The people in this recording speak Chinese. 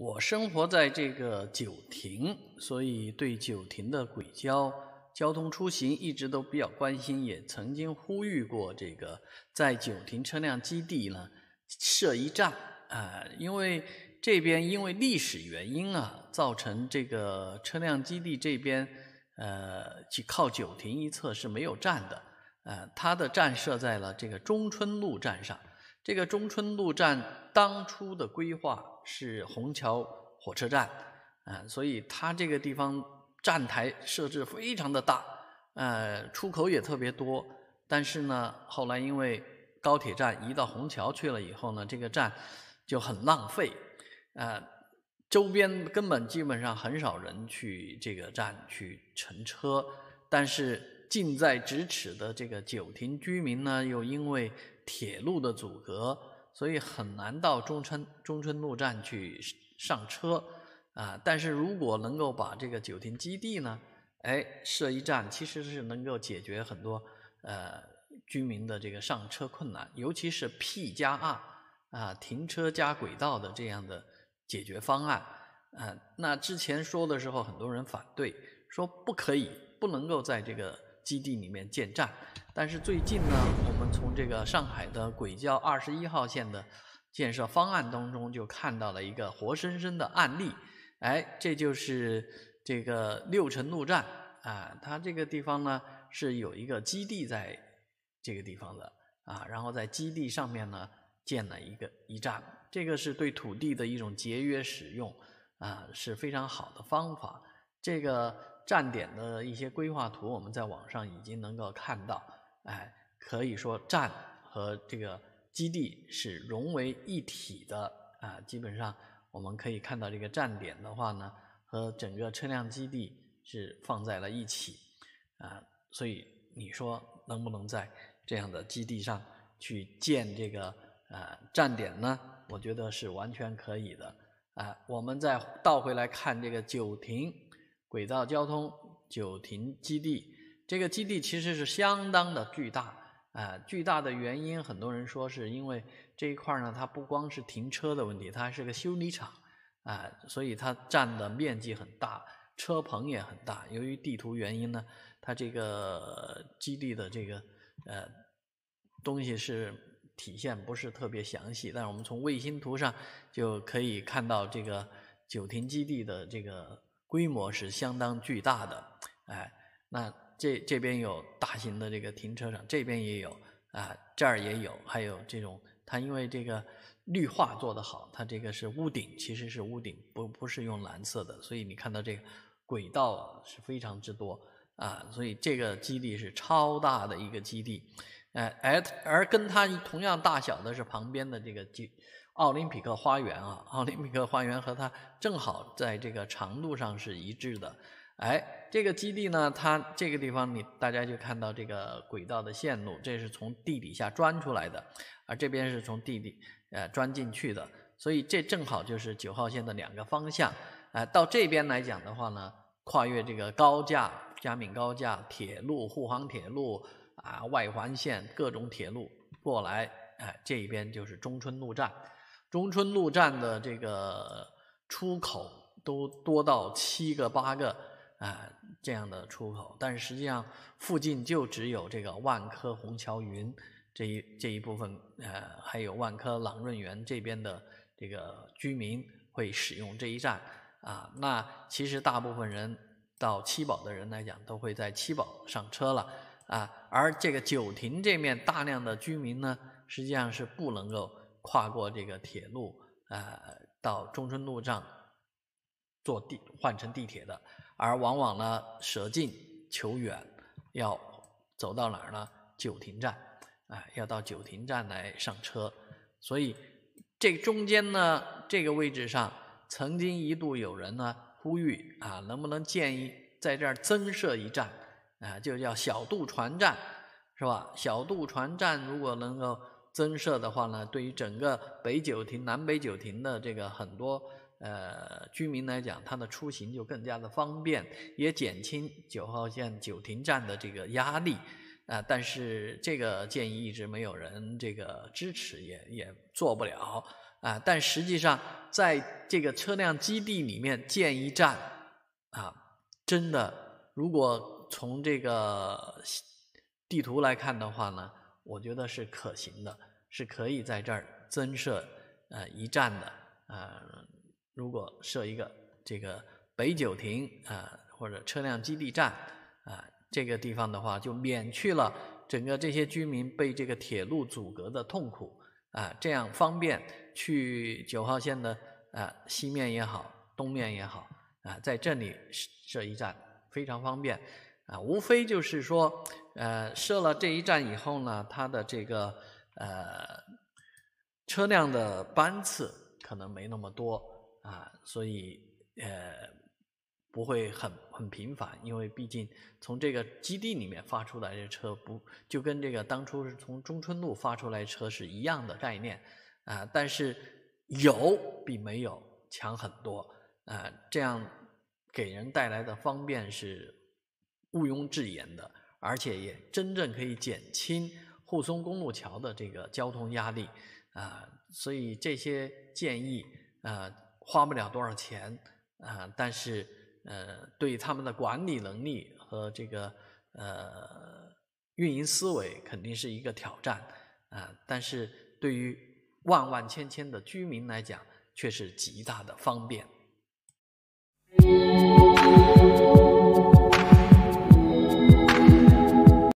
我生活在这个九亭，所以对九亭的轨交交通出行一直都比较关心，也曾经呼吁过这个在九亭车辆基地呢设一站啊，因为这边因为历史原因啊，造成这个车辆基地这边呃，靠九亭一侧是没有站的，呃，它的站设在了这个中春路站上。这个中春路站当初的规划。是虹桥火车站，啊，所以它这个地方站台设置非常的大，呃，出口也特别多。但是呢，后来因为高铁站移到虹桥去了以后呢，这个站就很浪费，呃，周边根本基本上很少人去这个站去乘车。但是近在咫尺的这个九亭居民呢，又因为铁路的阻隔。所以很难到中春中春路站去上车啊！但是如果能够把这个九亭基地呢，哎设一站，其实是能够解决很多呃居民的这个上车困难，尤其是 P 加 R 啊停车加轨道的这样的解决方案啊。那之前说的时候，很多人反对，说不可以，不能够在这个基地里面建站。但是最近呢，我们从这个上海的轨交二十一号线的建设方案当中就看到了一个活生生的案例，哎，这就是这个六城路站啊，它这个地方呢是有一个基地在这个地方的啊，然后在基地上面呢建了一个一站，这个是对土地的一种节约使用啊，是非常好的方法。这个站点的一些规划图，我们在网上已经能够看到。哎，可以说站和这个基地是融为一体的啊。基本上我们可以看到这个站点的话呢，和整个车辆基地是放在了一起啊。所以你说能不能在这样的基地上去建这个呃站点呢？我觉得是完全可以的啊。我们再倒回来看这个九亭轨道交通九亭基地。这个基地其实是相当的巨大，啊，巨大的原因很多人说是因为这一块呢，它不光是停车的问题，它还是个修理厂，啊，所以它占的面积很大，车棚也很大。由于地图原因呢，它这个基地的这个呃东西是体现不是特别详细，但是我们从卫星图上就可以看到这个九亭基地的这个规模是相当巨大的，哎，那。这这边有大型的这个停车场，这边也有啊，这儿也有，还有这种，它因为这个绿化做得好，它这个是屋顶，其实是屋顶，不不是用蓝色的，所以你看到这个轨道是非常之多啊，所以这个基地是超大的一个基地，呃，而而跟它同样大小的是旁边的这个基奥林匹克花园啊，奥林匹克花园和它正好在这个长度上是一致的。哎，这个基地呢，它这个地方你大家就看到这个轨道的线路，这是从地底下钻出来的，啊，这边是从地底呃钻进去的，所以这正好就是九号线的两个方向，啊，到这边来讲的话呢，跨越这个高架、嘉闵高架、铁路、沪杭铁路啊、外环线各种铁路过来，哎，这一边就是中春路站，中春路站的这个出口都多到七个八个。啊，这样的出口，但是实际上附近就只有这个万科虹桥云这一这一部分，呃，还有万科朗润园这边的这个居民会使用这一站啊。那其实大部分人到七宝的人来讲，都会在七宝上车了啊。而这个九亭这面大量的居民呢，实际上是不能够跨过这个铁路，呃，到中春路站坐地换乘地铁的。而往往呢，舍近求远，要走到哪儿呢？九亭站，啊，要到九亭站来上车。所以这中间呢，这个位置上曾经一度有人呢呼吁啊，能不能建议在这儿增设一站？啊，就叫小渡船站，是吧？小渡船站如果能够增设的话呢，对于整个北九亭、南北九亭的这个很多。呃，居民来讲，他的出行就更加的方便，也减轻九号线九亭站的这个压力啊。但是这个建议一直没有人这个支持，也也做不了啊。但实际上，在这个车辆基地里面建一站啊，真的，如果从这个地图来看的话呢，我觉得是可行的，是可以在这儿增设呃一站的，呃。如果设一个这个北九亭啊，或者车辆基地站啊，这个地方的话，就免去了整个这些居民被这个铁路阻隔的痛苦啊，这样方便去九号线的啊西面也好，东面也好啊，在这里设设一站非常方便啊，无非就是说，呃，设了这一站以后呢，它的这个呃车辆的班次可能没那么多。啊，所以呃不会很很频繁，因为毕竟从这个基地里面发出来的车不就跟这个当初是从中春路发出来车是一样的概念啊。但是有比没有强很多啊，这样给人带来的方便是毋庸置疑的，而且也真正可以减轻沪松公路桥的这个交通压力啊。所以这些建议啊。花不了多少钱啊，但是呃，对他们的管理能力和这个呃运营思维肯定是一个挑战啊，但是对于万万千千的居民来讲，却是极大的方便。